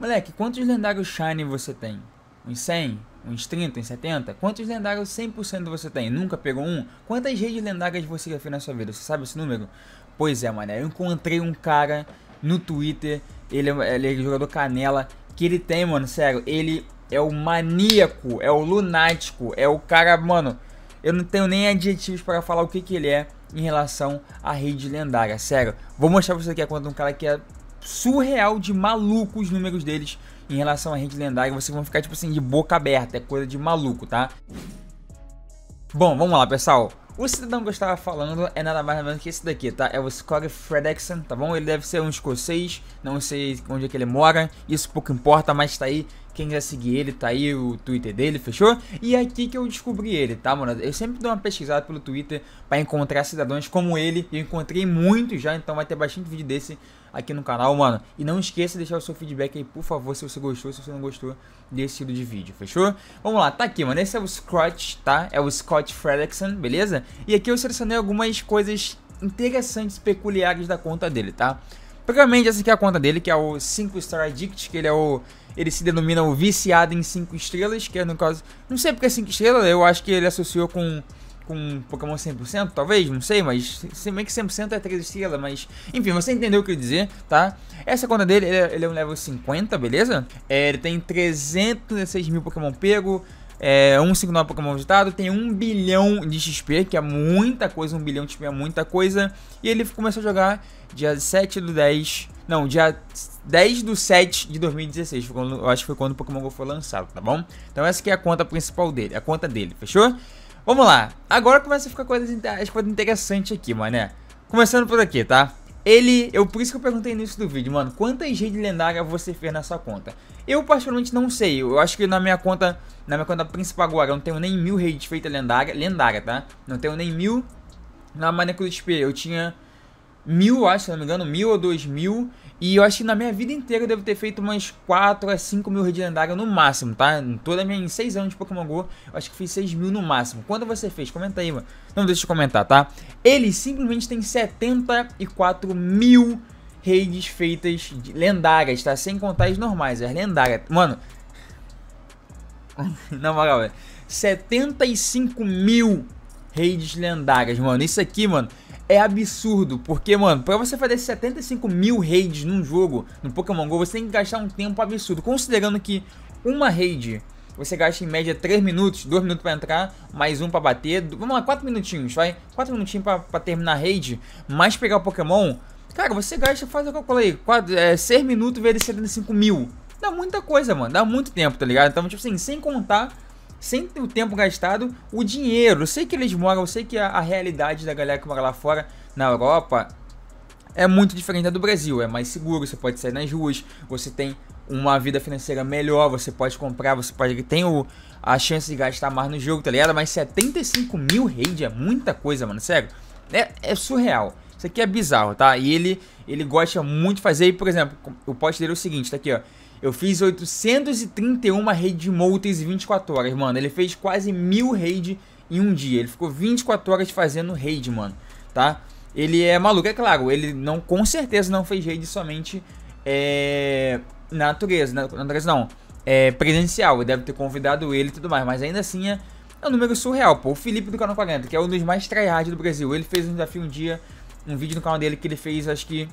Moleque, quantos lendários Shine você tem? Uns 100? Uns 30? Uns 70? Quantos lendários 100% você tem? Nunca pegou um? Quantas redes lendárias você já fez na sua vida? Você sabe esse número? Pois é, mano. Eu encontrei um cara no Twitter. Ele, é, ele é jogador canela. Que ele tem, mano. Sério. Ele é o maníaco. É o lunático. É o cara, mano. Eu não tenho nem adjetivos para falar o que, que ele é em relação à rede lendária. Sério. Vou mostrar pra você aqui a conta de um cara que é surreal de maluco os números deles em relação à gente lendária. Vocês vão ficar, tipo assim, de boca aberta. É coisa de maluco, tá? Bom, vamos lá, pessoal. O cidadão que eu estava falando é nada mais nada menos que esse daqui, tá? É o Scott Fredrickson, tá bom? Ele deve ser um escocês, não sei onde é que ele mora, isso pouco importa, mas tá aí quem quiser seguir ele, tá aí o Twitter dele, fechou? E é aqui que eu descobri ele, tá, mano? Eu sempre dou uma pesquisada pelo Twitter para encontrar cidadãos como ele. Eu encontrei muitos já, então vai ter bastante vídeo desse aqui no canal, mano. E não esqueça de deixar o seu feedback aí, por favor, se você gostou, se você não gostou desse estilo de vídeo, fechou? Vamos lá, tá aqui, mano. Esse é o Scott, tá? É o Scott Fredrickson, beleza? E aqui eu selecionei algumas coisas interessantes, peculiares da conta dele, tá? Primeiramente, essa aqui é a conta dele, que é o 5 Star Addict, que ele é o ele se denomina o viciado em 5 estrelas, que é no caso. Não sei porque 5 é estrelas, eu acho que ele associou com. Com Pokémon 100%, talvez, não sei, mas se bem que 100% é 3 estrelas, mas enfim, você entendeu o que eu dizer, tá? Essa conta dele, ele é, ele é um level 50, beleza? É, ele tem 306 mil Pokémon pego, é, 159 Pokémon visitado, tem 1 bilhão de XP, que é muita coisa, 1 bilhão de XP é muita coisa. E ele começou a jogar dia 7 do 10. Não, dia 10 do 7 de 2016. Quando, eu acho que foi quando o Pokémon GO foi lançado, tá bom? Então essa aqui é a conta principal dele, a conta dele, fechou? Vamos lá. Agora começa a ficar coisas, as coisas interessantes aqui, mané. Começando por aqui, tá? Ele, eu por isso que eu perguntei no início do vídeo, mano, quantas redes lendárias você fez na sua conta? Eu particularmente não sei, eu acho que na minha conta, na minha conta principal agora, eu não tenho nem mil redes feitas lendária, lendária, tá? Não tenho nem mil, na Maneco XP eu tinha mil, acho, se não me engano, mil ou dois mil. E eu acho que na minha vida inteira eu devo ter feito umas 4 a 5 mil redes lendárias no máximo, tá? Em toda minha. Em 6 anos de Pokémon GO, eu acho que fiz 6 mil no máximo. Quando você fez? Comenta aí, mano. Não deixa de comentar, tá? Ele simplesmente tem 74 mil redes feitas lendárias, tá? Sem contar as normais, as lendárias. Mano. na moral, velho. É. 75 mil redes lendárias, mano. Isso aqui, mano, é absurdo, porque, mano, pra você fazer 75 mil raids num jogo, no Pokémon GO, você tem que gastar um tempo absurdo. Considerando que uma raid você gasta em média 3 minutos, 2 minutos para entrar, mais um para bater, vamos lá, 4 minutinhos, vai, 4 minutinhos para terminar a raid, mais pegar o Pokémon, cara, você gasta, faz o que eu 4, é, 6 minutos vezes 75 mil, dá muita coisa, mano, dá muito tempo, tá ligado? Então, tipo assim, sem contar sem o tempo gastado, o dinheiro. Eu sei que eles moram, eu sei que a, a realidade da galera que mora lá fora, na Europa, é muito diferente da do Brasil. É mais seguro, você pode sair nas ruas, você tem uma vida financeira melhor, você pode comprar, você pode tem o, a chance de gastar mais no jogo, tá ligado? Mas 75 mil raid é muita coisa, mano, sério. É, é, surreal. Isso aqui é bizarro, tá? E ele, ele gosta muito de fazer, e, por exemplo, o post dele é o seguinte, tá aqui, ó. Eu fiz 831 raid multis em 24 horas, mano. Ele fez quase mil raid em um dia. Ele ficou 24 horas fazendo raid, mano, tá? Ele é maluco, é claro. Ele não, com certeza não fez raid somente é, natureza. Natureza não, é presencial. Deve ter convidado ele e tudo mais. Mas ainda assim é, é um número surreal, pô. O Felipe do Canal 40, que é um dos mais tryhard do Brasil. Ele fez um desafio um dia, um vídeo no canal dele que ele fez, acho que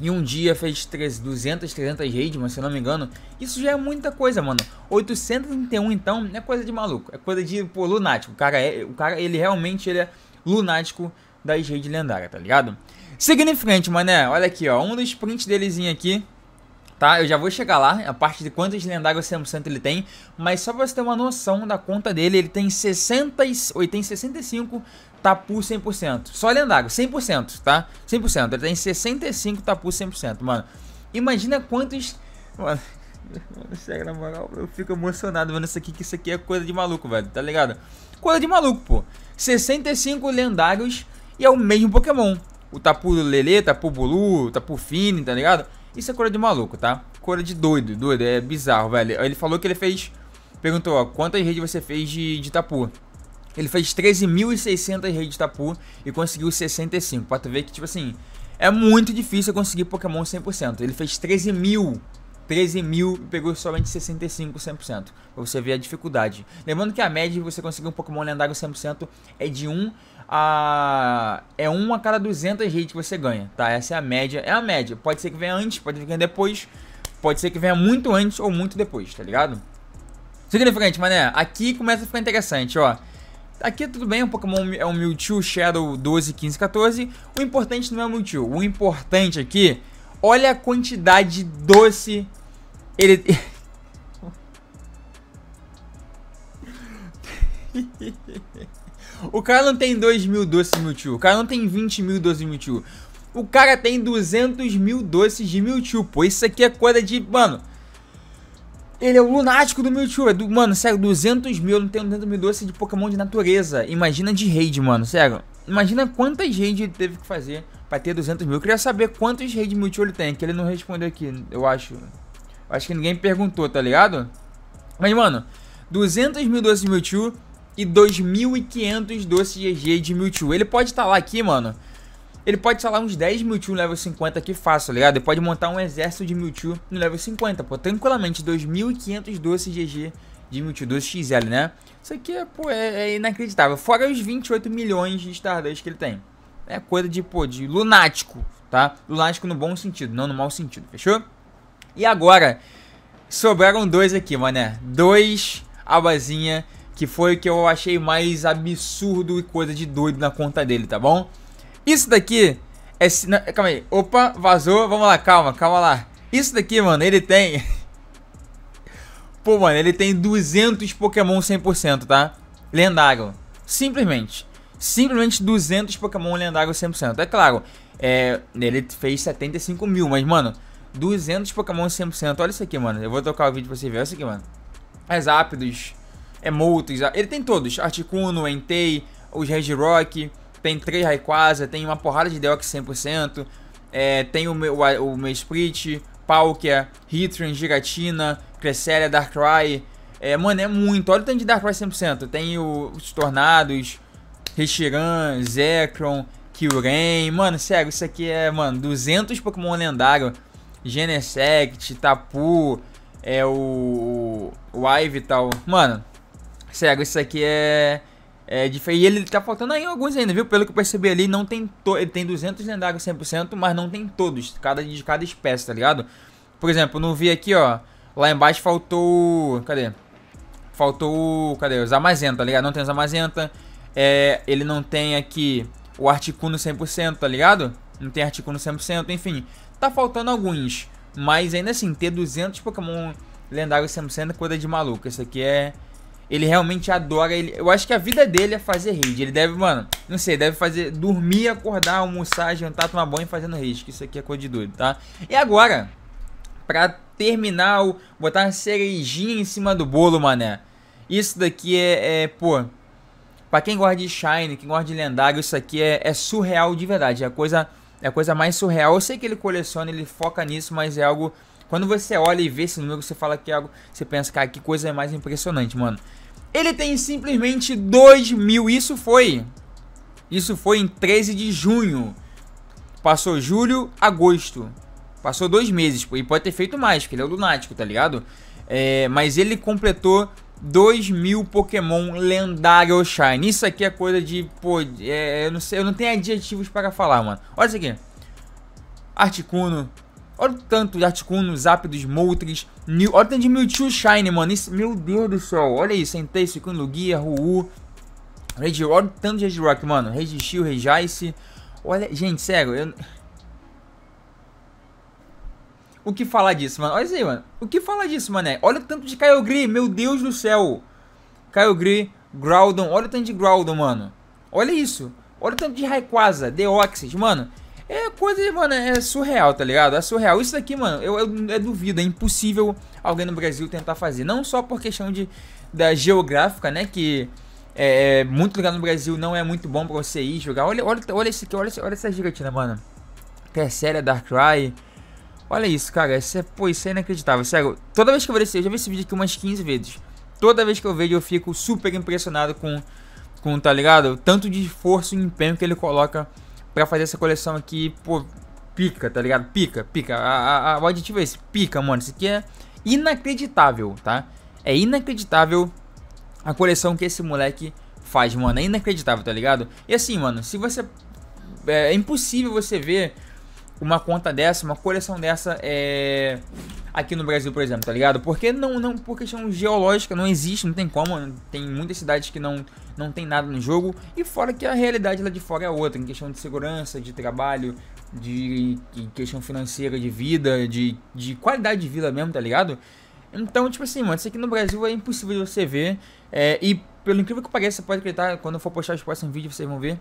e um dia fez 200, 300 raids, mas se eu não me engano, isso já é muita coisa, mano. 831 então é coisa de maluco, é coisa de pô, lunático. O cara, é, o cara ele realmente ele é lunático das raids lendárias, tá ligado? Seguindo em frente, mané, olha aqui, ó, um dos prints delezinho aqui tá? Eu já vou chegar lá, a parte de quantos lendários Sam Santo ele tem, mas só pra você ter uma noção da conta dele, ele tem 60, ele tem 65 tapu 100%, só lendário, 100%, tá? 100%, ele tem 65 tapu 100%, mano. Imagina quantos... Mano, sério, na moral, eu fico emocionado vendo isso aqui, que isso aqui é coisa de maluco, velho, tá ligado? Coisa de maluco, pô. 65 lendários e é o mesmo Pokémon. O Tapu Lele, Tapu Bulu, Tapu Fini, tá ligado? Isso é coisa de maluco, tá? Coisa de doido, doido, é bizarro, velho. Ele falou que ele fez. Perguntou, ó, quantas redes você fez de, de tapu? Ele fez 13.600 redes de tapu e conseguiu 65. Pra tu ver que, tipo assim, é muito difícil conseguir Pokémon 100%. Ele fez 13 mil 13 mil e pegou somente 65%. Pra você ver a dificuldade. Lembrando que a média de você conseguir um Pokémon lendário 100% é de 1 a. É 1 a cada 200 redes que você ganha, tá? Essa é a média. É a média. Pode ser que venha antes, pode ser que venha depois. Pode ser que venha muito antes ou muito depois, tá ligado? Significante, mané. Aqui começa a ficar interessante, ó. Aqui tudo bem, o Pokémon é o Mewtwo Shadow 12, 15, 14. O importante não é o Mewtwo. O importante aqui, olha a quantidade de doce ele. o cara não tem 2 mil doces Mewtwo. O cara não tem 20 mil doces Mewtwo. O cara tem 200 mil doces de Mewtwo. Pô, isso aqui é coisa de. Mano. Ele é o lunático do Mewtwo. É do, mano, sério, 200 mil. Eu não tenho 200 mil doces de Pokémon de natureza. Imagina de raid, mano. Sério. Imagina quantas raids ele teve que fazer pra ter 200 mil. Eu queria saber quantos raids Mewtwo ele tem. Que ele não respondeu aqui, eu acho. Acho que ninguém perguntou, tá ligado? Mas, mano, 200 mil doces de Mewtwo e 2.500 doces GG de Mewtwo. Ele pode estar tá lá aqui, mano. Ele pode estar tá lá uns 10 Mewtwo no level 50 aqui fácil, tá ligado? Ele pode montar um exército de Mewtwo no level 50, pô. Tranquilamente, 2.500 doces GG de Mewtwo, doces XL, né? Isso aqui, é, pô, é, é inacreditável. Fora os 28 milhões de Stardust que ele tem. É coisa de, pô, de lunático, tá? Lunático no bom sentido, não no mau sentido, fechou? E agora, sobraram dois aqui, mané. Dois abazinha, que foi o que eu achei mais absurdo e coisa de doido na conta dele, tá bom? Isso daqui é... Calma aí. Opa, vazou. Vamos lá, calma, calma lá. Isso daqui, mano, ele tem... Pô, mano, ele tem 200 Pokémon 100%, tá? Lendário. Simplesmente. Simplesmente 200 Pokémon lendário 100%. É claro, é, ele fez 75 mil, mas, mano, 200 Pokémon 100%. Olha isso aqui, mano. Eu vou tocar o vídeo pra você ver. Olha isso aqui, mano. mais é Rápidos, é Moltres. Ele tem todos. Articuno, Entei, os Regirock. Tem 3 Rayquaza. Tem uma porrada de Deox 100%. É, tem o meu, o, o meu Sprit, Palkia, Hitran, Giratina, Cresselia, Darkrai. É, mano, é muito. Olha o tanto de Darkrai 100%. Tem o, os Tornados, Reshiram, Zekrom, Kyurem. Mano, sério, isso aqui é, mano, 200 Pokémon lendário. Genesect, Tapu, é o, o, o Ive e tal. Mano, sério, isso aqui é... É, diferente. e ele tá faltando aí alguns ainda, viu? Pelo que eu percebi ali, não tem to, ele tem 200 lendários 100%, mas não tem todos, cada, de cada espécie, tá ligado? Por exemplo, não vi aqui, ó, lá embaixo faltou, cadê? Faltou, cadê? Os Amazenta, tá ligado? Não tem os Amazenta, é, ele não tem aqui o Articuno 100%, tá ligado? não tem Articuno 100%, enfim, tá faltando alguns. Mas ainda assim, ter 200 Pokémon lendários 100% é coisa de maluco. Isso aqui é... Ele realmente adora, ele, eu acho que a vida dele é fazer raid. Ele deve, mano, não sei, deve fazer dormir, acordar, almoçar, jantar, tomar banho fazendo raid. Que isso aqui é coisa de doido, tá? E agora, pra terminar, botar uma cerejinha em cima do bolo, mané. Isso daqui é, é pô, Pra quem gosta de Shine, quem gosta de lendário, isso aqui é, é, surreal de verdade. É a coisa é a coisa mais surreal. Eu sei que ele coleciona, ele foca nisso, mas é algo. Quando você olha e vê esse número, você fala que é algo. Você pensa, cara, que coisa é mais impressionante, mano. Ele tem simplesmente 2 mil. Isso foi. Isso foi em 13 de junho. Passou julho, agosto. Passou dois meses. E pode ter feito mais, porque ele é o lunático, tá ligado? É, mas ele completou 2 mil Pokémon lendário Shine. Isso aqui é coisa de, pô, é, eu não sei, eu não tenho adjetivos para falar, mano. Olha isso aqui. Articuno. Olha o tanto de Articuno, Zapdos, Moltres, New... Olha o tanto de Mewtwo Shine, mano. Isso, meu Deus do céu. Olha isso, Entei, o Guia, Ruu. Red, olha o tanto de Red Rock, mano. Red Shield, Regice. Olha, gente, sério, eu o que falar disso, mano. Olha isso aí, mano. O que falar disso, mané? Olha o tanto de Kyogre, meu Deus do céu. Kyogre, Groudon, olha o tanto de Groudon, mano. Olha isso. Olha o tanto de Rayquaza, Deoxys, mano. É coisa, mano, é surreal, tá ligado? É surreal. Isso daqui, mano, eu, eu, eu duvido. É impossível alguém no Brasil tentar fazer. Não só por questão de, da geográfica, né? Que é, é muito lugar no Brasil não é muito bom pra você ir jogar. Olha, olha, olha esse aqui, olha, olha essa giratina, mano. Terceira, Darkrai... Olha isso, cara. Isso é, pô, isso é inacreditável. Sério, toda vez que eu vejo esse, eu já vi esse vídeo aqui umas 15 vezes. Toda vez que eu vejo, eu fico super impressionado com, com tá ligado? tanto de esforço e empenho que ele coloca pra fazer essa coleção aqui, pô, pica, tá ligado? Pica, pica. A, a, a, o aditivo é esse, pica, mano. Isso aqui é inacreditável, tá? É inacreditável a coleção que esse moleque faz, mano. É inacreditável, tá ligado? E assim, mano, se você. É, é impossível você ver uma conta dessa, uma coleção dessa é, aqui no Brasil, por exemplo, tá ligado? Porque não, não, por questão geológica não existe, não tem como, tem muitas cidades que não, não tem nada no jogo, e fora que a realidade lá de fora é outra, em questão de segurança, de trabalho, de, de questão financeira, de vida, de, de qualidade de vida mesmo, tá ligado? Então, tipo assim, mano, isso aqui no Brasil é impossível de você ver, é, e pelo incrível que pareça, você pode acreditar, quando eu for postar os próximos vídeos, vocês vão ver,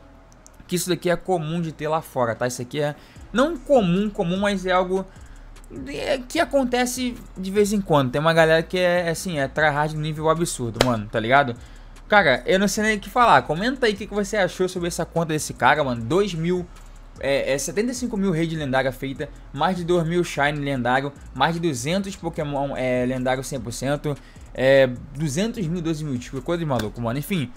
que isso daqui é comum de ter lá fora, tá? Isso aqui é não comum, comum, mas é algo é, que acontece de vez em quando. Tem uma galera que é assim, é tryhard no nível absurdo, mano, tá ligado? Cara, eu não sei nem o que falar. Comenta aí o que, que você achou sobre essa conta desse cara, mano. 2 mil, é, é 75 mil rede lendária feita, mais de 2 mil Shine lendário, mais de 200 Pokémon é, lendário 100%, é, 200 mil, 12 mil, tipo, coisa de maluco, mano. Enfim,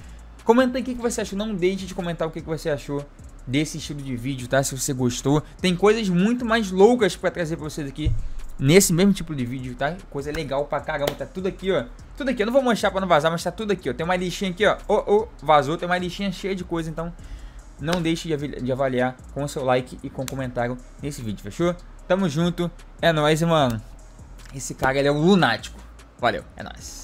Comenta aí o que, você achou. Não deixe de comentar o que, você achou desse estilo de vídeo, tá? Se você gostou. Tem coisas muito mais loucas para trazer para vocês aqui nesse mesmo tipo de vídeo, tá? Coisa legal pra caramba, tá tudo aqui, ó. Tudo aqui, eu não vou manchar pra não vazar, mas tá tudo aqui, ó. Tem uma listinha aqui, ó. Oh, oh, vazou, tem uma listinha cheia de coisa, então não deixe de avaliar com o seu like e com o comentário nesse vídeo, fechou? Tamo junto, é nóis, mano. Esse cara, ele é um lunático. Valeu, é nóis.